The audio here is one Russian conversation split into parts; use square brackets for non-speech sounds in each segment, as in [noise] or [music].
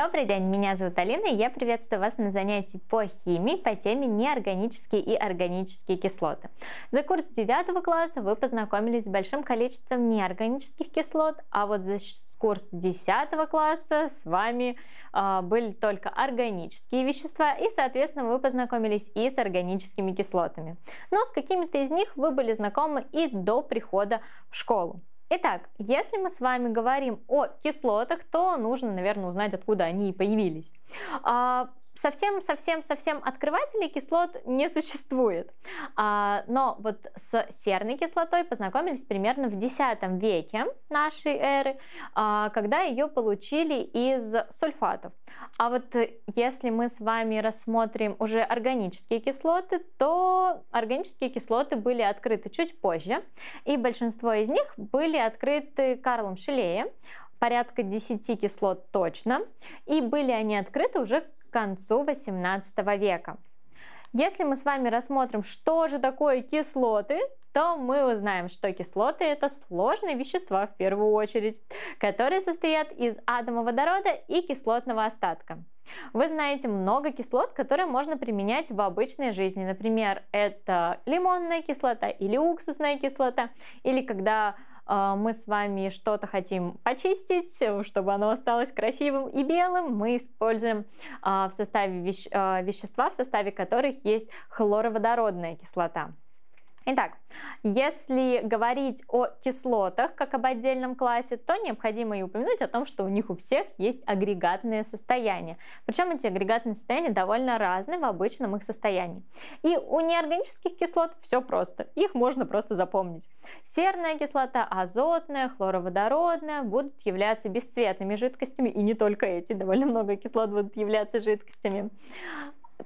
Добрый день, меня зовут Алина, и я приветствую вас на занятии по химии по теме неорганические и органические кислоты. За курс 9 класса вы познакомились с большим количеством неорганических кислот, а вот за курс 10 класса с вами э, были только органические вещества, и, соответственно, вы познакомились и с органическими кислотами. Но с какими-то из них вы были знакомы и до прихода в школу. Итак, если мы с вами говорим о кислотах, то нужно, наверное, узнать, откуда они появились. А, совсем-совсем-совсем открывателей кислот не существует. А, но вот с серной кислотой познакомились примерно в X веке нашей эры, а, когда ее получили из сульфатов. А вот если мы с вами рассмотрим уже органические кислоты, то органические кислоты были открыты чуть позже, и большинство из них были открыты Карлом Шелеем, порядка 10 кислот точно, и были они открыты уже к концу 18 века. Если мы с вами рассмотрим, что же такое кислоты, то мы узнаем, что кислоты это сложные вещества в первую очередь, которые состоят из атома водорода и кислотного остатка. Вы знаете много кислот, которые можно применять в обычной жизни. Например, это лимонная кислота или уксусная кислота, или когда а, мы с вами что-то хотим почистить, э, чтобы оно осталось красивым и белым, мы используем а, в составе а, вещества, в составе которых есть хлороводородная кислота. Итак, если говорить о кислотах как об отдельном классе, то необходимо и упомянуть о том, что у них у всех есть агрегатные состояния. Причем эти агрегатные состояния довольно разные в обычном их состоянии. И у неорганических кислот все просто. Их можно просто запомнить. Серная кислота, азотная, хлороводородная будут являться бесцветными жидкостями. И не только эти, довольно много кислот будут являться жидкостями.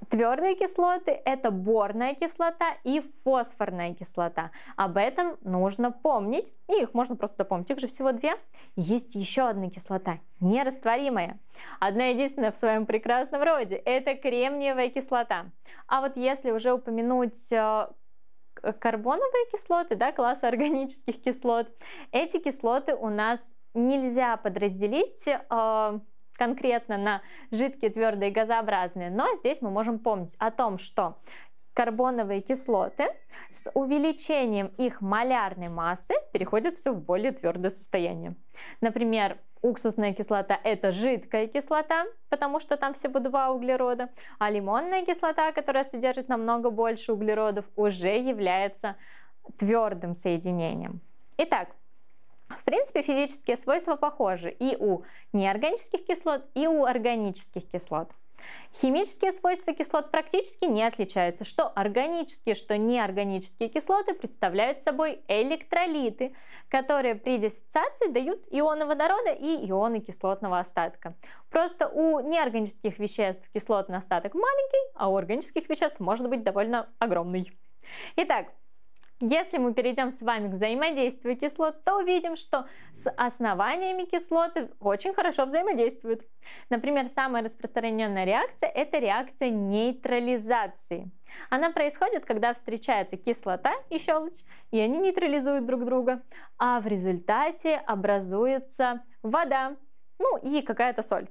Твердые кислоты – это борная кислота и фосфорная кислота. Об этом нужно помнить, и их можно просто запомнить. Их же всего две. Есть еще одна кислота, нерастворимая. Одна единственная в своем прекрасном роде – это кремниевая кислота. А вот если уже упомянуть э, карбоновые кислоты, да, класса органических кислот, эти кислоты у нас нельзя подразделить э, конкретно на жидкие, твердые, газообразные, но здесь мы можем помнить о том, что карбоновые кислоты с увеличением их малярной массы переходят все в более твердое состояние. Например, уксусная кислота – это жидкая кислота, потому что там всего два углерода, а лимонная кислота, которая содержит намного больше углеродов, уже является твердым соединением. Итак, в принципе, физические свойства похожи и у неорганических кислот, и у органических кислот. Химические свойства кислот практически не отличаются. Что органические, что неорганические кислоты представляют собой электролиты, которые при диссоциации дают ионы водорода и ионы кислотного остатка. Просто у неорганических веществ кислотный остаток маленький, а у органических веществ может быть довольно огромный. Итак, если мы перейдем с вами к взаимодействию кислот, то увидим, что с основаниями кислоты очень хорошо взаимодействуют. Например, самая распространенная реакция – это реакция нейтрализации. Она происходит, когда встречается кислота и щелочь, и они нейтрализуют друг друга, а в результате образуется вода, ну и какая-то соль.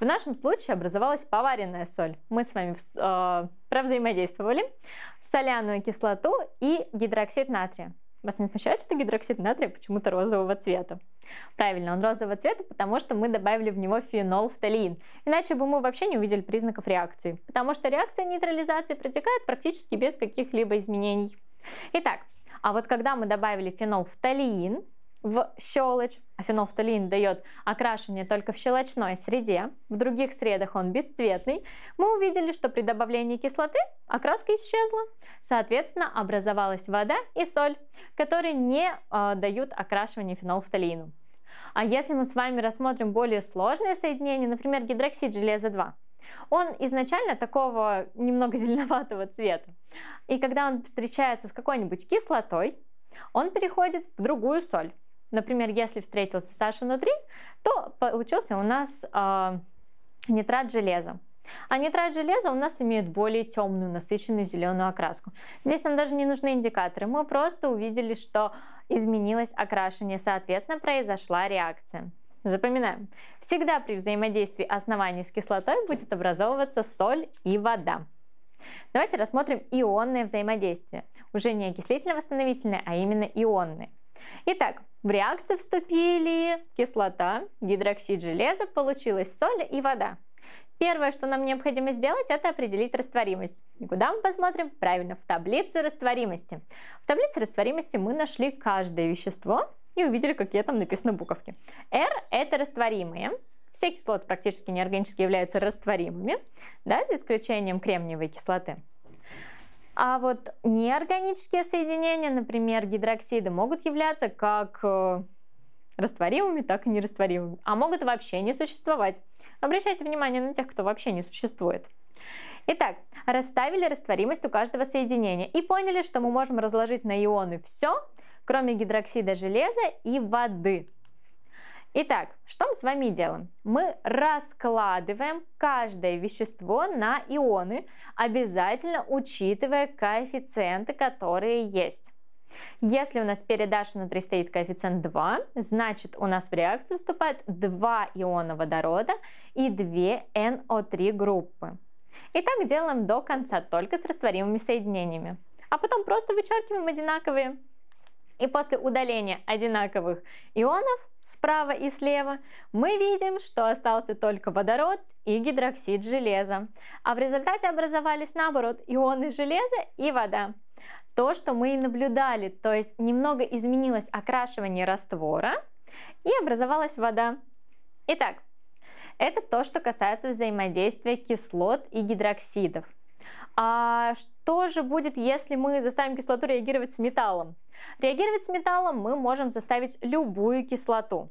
В нашем случае образовалась поваренная соль. Мы с вами э, провзаимодействовали соляную кислоту и гидроксид натрия. Вас не смущает, что гидроксид натрия почему-то розового цвета? Правильно, он розового цвета, потому что мы добавили в него фенолфталиин. Иначе бы мы вообще не увидели признаков реакции, потому что реакция нейтрализации протекает практически без каких-либо изменений. Итак, а вот когда мы добавили фенолфталиин, в щелочь. Афенофталин дает окрашивание только в щелочной среде, в других средах он бесцветный. Мы увидели, что при добавлении кислоты окраска исчезла. Соответственно, образовалась вода и соль, которые не э, дают окрашивание фенолфталину. А если мы с вами рассмотрим более сложные соединения, например, гидроксид железа 2, он изначально такого немного [laughs] зеленоватого цвета. И когда он встречается с какой-нибудь кислотой, он переходит в другую соль. Например, если встретился Саша внутри, то получился у нас э, нитрат железа. А нитрат железа у нас имеет более темную, насыщенную зеленую окраску. Здесь нам даже не нужны индикаторы, мы просто увидели, что изменилось окрашивание, соответственно, произошла реакция. Запоминаем. Всегда при взаимодействии оснований с кислотой будет образовываться соль и вода. Давайте рассмотрим ионное взаимодействие. Уже не окислительно-восстановительное, а именно ионное. Итак, в реакцию вступили кислота, гидроксид железа, получилась соль и вода. Первое, что нам необходимо сделать, это определить растворимость. И куда мы посмотрим? Правильно, в таблицу растворимости. В таблице растворимости мы нашли каждое вещество и увидели, какие там написаны буковки. R – это растворимые. Все кислоты практически неорганические являются растворимыми, да, за исключением кремниевой кислоты. А вот неорганические соединения, например, гидроксиды, могут являться как э, растворимыми, так и нерастворимыми, а могут вообще не существовать. Обращайте внимание на тех, кто вообще не существует. Итак, расставили растворимость у каждого соединения и поняли, что мы можем разложить на ионы все, кроме гидроксида железа и воды. Итак, что мы с вами делаем? Мы раскладываем каждое вещество на ионы, обязательно учитывая коэффициенты, которые есть. Если у нас передача внутри стоит коэффициент 2, значит у нас в реакцию вступает 2 иона водорода и 2 NO3 группы. И так делаем до конца, только с растворимыми соединениями. А потом просто вычеркиваем одинаковые. И после удаления одинаковых ионов справа и слева, мы видим, что остался только водород и гидроксид железа. А в результате образовались наоборот ионы железа и вода. То, что мы и наблюдали, то есть немного изменилось окрашивание раствора и образовалась вода. Итак, это то, что касается взаимодействия кислот и гидроксидов. А что же будет, если мы заставим кислоту реагировать с металлом? Реагировать с металлом мы можем заставить любую кислоту.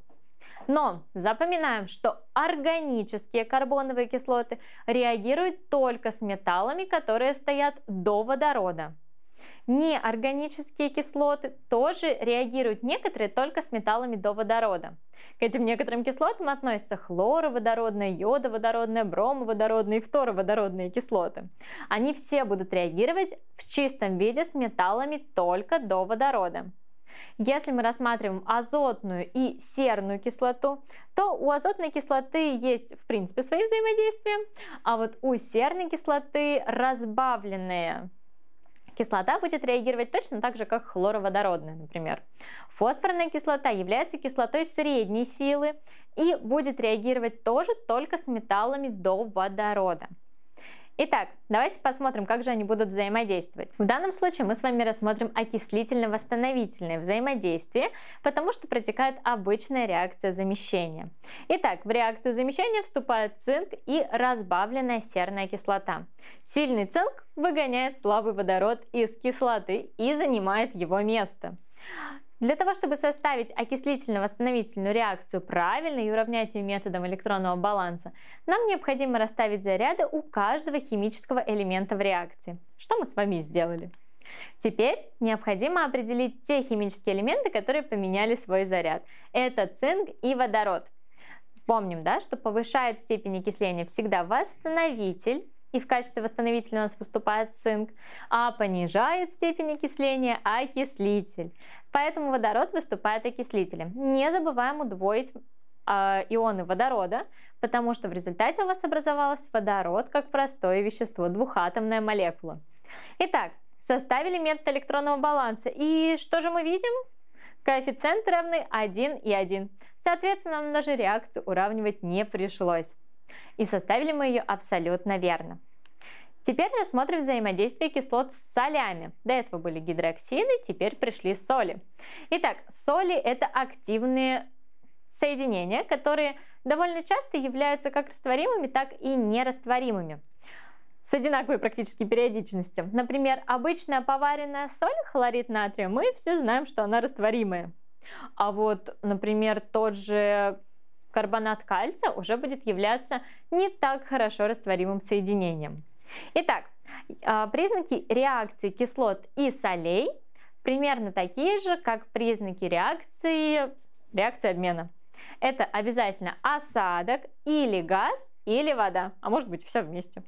Но запоминаем, что органические карбоновые кислоты реагируют только с металлами, которые стоят до водорода. Неорганические кислоты тоже реагируют, некоторые только с металлами до водорода. К этим некоторым кислотам относятся хлороводородная, йодоводородная, бромоводородная и фтороводородные кислоты. Они все будут реагировать в чистом виде с металлами только до водорода. Если мы рассматриваем азотную и серную кислоту, то у азотной кислоты есть, в принципе, свои взаимодействия, а вот у серной кислоты разбавленные Кислота будет реагировать точно так же, как хлороводородная, например. Фосфорная кислота является кислотой средней силы и будет реагировать тоже только с металлами до водорода. Итак, давайте посмотрим, как же они будут взаимодействовать. В данном случае мы с вами рассмотрим окислительно-восстановительное взаимодействие, потому что протекает обычная реакция замещения. Итак, в реакцию замещения вступают цинк и разбавленная серная кислота. Сильный цинк выгоняет слабый водород из кислоты и занимает его место. Для того, чтобы составить окислительно-восстановительную реакцию правильно и уравнять ее методом электронного баланса, нам необходимо расставить заряды у каждого химического элемента в реакции, что мы с вами сделали. Теперь необходимо определить те химические элементы, которые поменяли свой заряд. Это цинк и водород. Помним, да, что повышает степень окисления всегда восстановитель, и в качестве восстановителя у нас выступает цинк, а понижает степень окисления окислитель. Поэтому водород выступает окислителем. Не забываем удвоить а, ионы водорода, потому что в результате у вас образовалась водород как простое вещество, двухатомная молекула. Итак, составили метод электронного баланса. И что же мы видим? Коэффициент равны 1 и 1. Соответственно, нам даже реакцию уравнивать не пришлось. И составили мы ее абсолютно верно. Теперь рассмотрим взаимодействие кислот с солями. До этого были гидроксины, теперь пришли соли. Итак, соли это активные соединения, которые довольно часто являются как растворимыми, так и нерастворимыми с одинаковой практически периодичностью. Например, обычная поваренная соль, хлорид натрия, мы все знаем, что она растворимая. А вот, например, тот же карбонат кальция уже будет являться не так хорошо растворимым соединением. Итак, а, признаки реакции кислот и солей примерно такие же, как признаки реакции, реакции обмена. Это обязательно осадок или газ или вода, а может быть все вместе.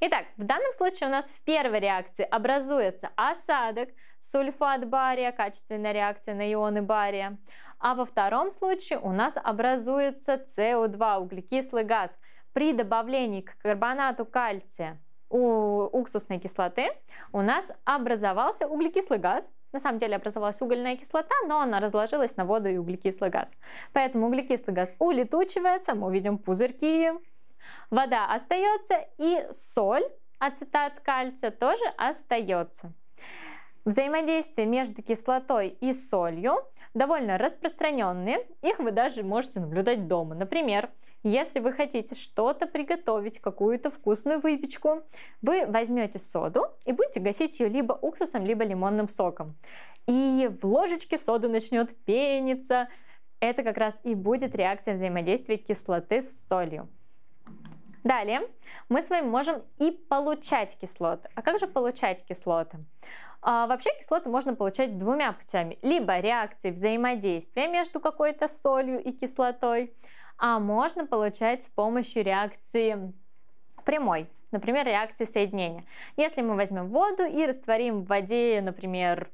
Итак, в данном случае у нас в первой реакции образуется осадок, сульфат бария, качественная реакция на ионы бария а во втором случае у нас образуется СО2, углекислый газ, при добавлении к карбонату кальция у уксусной кислоты у нас образовался углекислый газ. На самом деле образовалась угольная кислота, но она разложилась на воду и углекислый газ. Поэтому углекислый газ улетучивается, мы видим пузырьки, вода остается и соль, ацетат кальция тоже остается. Взаимодействие между кислотой и солью довольно распространенные, их вы даже можете наблюдать дома. Например, если вы хотите что-то приготовить, какую-то вкусную выпечку, вы возьмете соду и будете гасить ее либо уксусом, либо лимонным соком. И в ложечке соды начнет пениться. Это как раз и будет реакция взаимодействия кислоты с солью. Далее мы с вами можем и получать кислоты. А как же получать кислоты? А, вообще кислоты можно получать двумя путями. Либо реакцией взаимодействия между какой-то солью и кислотой, а можно получать с помощью реакции прямой, например, реакции соединения. Если мы возьмем воду и растворим в воде, например,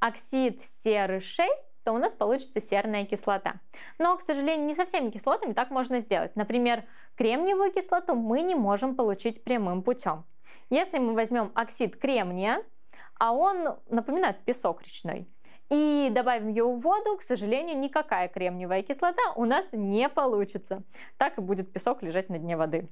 оксид серы 6, то у нас получится серная кислота. Но, к сожалению, не со всеми кислотами так можно сделать. Например, кремниевую кислоту мы не можем получить прямым путем. Если мы возьмем оксид кремния, а он напоминает песок речной, и добавим его в воду, к сожалению, никакая кремниевая кислота у нас не получится. Так и будет песок лежать на дне воды.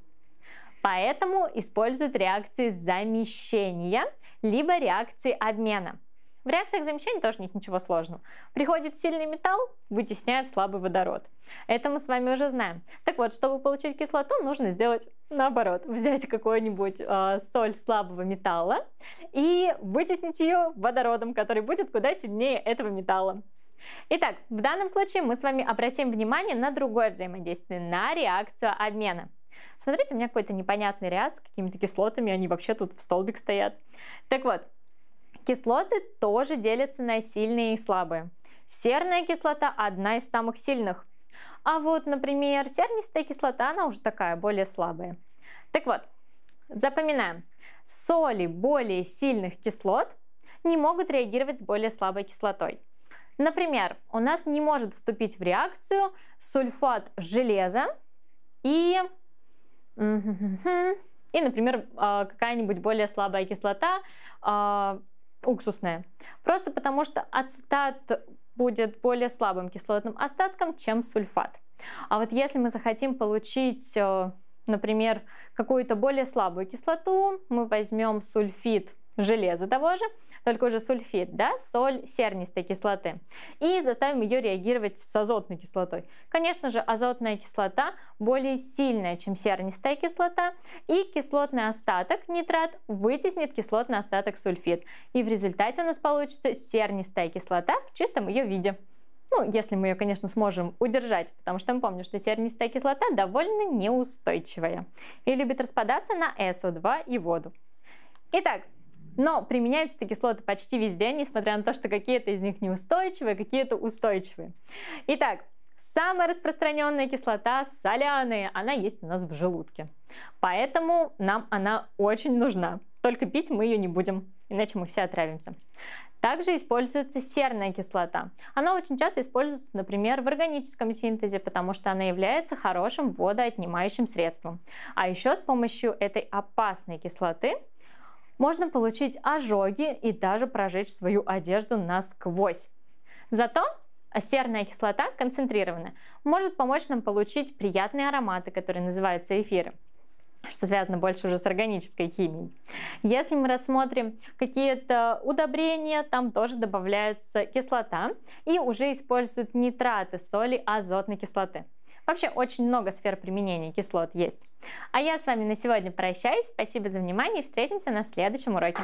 Поэтому используют реакции замещения, либо реакции обмена. В реакциях замещения тоже нет ничего сложного. Приходит сильный металл, вытесняет слабый водород. Это мы с вами уже знаем. Так вот, чтобы получить кислоту, нужно сделать наоборот. Взять какую-нибудь э, соль слабого металла и вытеснить ее водородом, который будет куда сильнее этого металла. Итак, в данном случае мы с вами обратим внимание на другое взаимодействие, на реакцию обмена. Смотрите, у меня какой-то непонятный ряд с какими-то кислотами, они вообще тут в столбик стоят. Так вот, Кислоты тоже делятся на сильные и слабые. Серная кислота одна из самых сильных. А вот, например, сернистая кислота, она уже такая, более слабая. Так вот, запоминаем. Соли более сильных кислот не могут реагировать с более слабой кислотой. Например, у нас не может вступить в реакцию сульфат железа и, [laughs] и например, а, какая-нибудь более слабая кислота а, уксусное. Просто потому что ацетат будет более слабым кислотным остатком, чем сульфат. А вот если мы захотим получить, э, например, какую-то более слабую кислоту, мы возьмем сульфид железа того же – только уже сульфид, да, соль сернистой кислоты, и заставим ее реагировать с азотной кислотой. Конечно же, азотная кислота более сильная, чем сернистая кислота, и кислотный остаток, нитрат, вытеснит кислотный остаток сульфид. И в результате у нас получится сернистая кислота в чистом ее виде. Ну, если мы ее, конечно, сможем удержать, потому что мы помним, что сернистая кислота довольно неустойчивая и любит распадаться на СО2 и воду. Итак, но применяются эти кислоты почти везде, несмотря на то, что какие-то из них неустойчивые, какие-то устойчивые. Итак, Самая распространенная кислота – соляная, она есть у нас в желудке. Поэтому нам она очень нужна. Только пить мы ее не будем, иначе мы все отравимся. Также используется серная кислота. Она очень часто используется, например, в органическом синтезе, потому что она является хорошим водоотнимающим средством. А еще с помощью этой опасной кислоты можно получить ожоги и даже прожечь свою одежду насквозь. Зато серная кислота концентрированная может помочь нам получить приятные ароматы, которые называются эфиры что связано больше уже с органической химией. Если мы рассмотрим какие-то удобрения, там тоже добавляется кислота и уже используют нитраты соли азотной кислоты. Вообще очень много сфер применения кислот есть. А я с вами на сегодня прощаюсь. Спасибо за внимание и встретимся на следующем уроке.